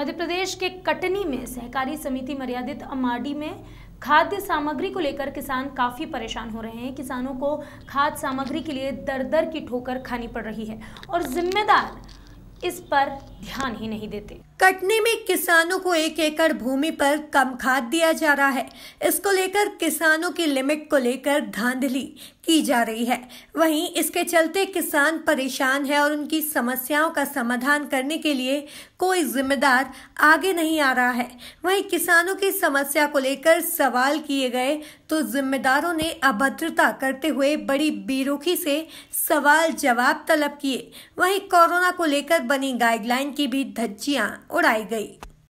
मध्य प्रदेश के कटनी में सहकारी समिति मर्यादित अमाडी में खाद्य सामग्री को लेकर किसान काफ़ी परेशान हो रहे हैं किसानों को खाद्य सामग्री के लिए दर दर की ठोकर खानी पड़ रही है और जिम्मेदार इस पर ध्यान ही नहीं देते कटनी में किसानों को एक एकड़ भूमि पर कम खाद दिया जा रहा है इसको लेकर किसानों की लिमिट को लेकर धांधली की जा रही है वहीं इसके चलते किसान परेशान है और उनकी समस्याओं का समाधान करने के लिए कोई जिम्मेदार आगे नहीं आ रहा है वहीं किसानों की समस्या को लेकर सवाल किए गए तो जिम्मेदारों ने अभद्रता करते हुए बड़ी बेरुखी से सवाल जवाब तलब किए वहीं कोरोना को लेकर बनी गाइडलाइन की भी धज्जियां उड़ाई गई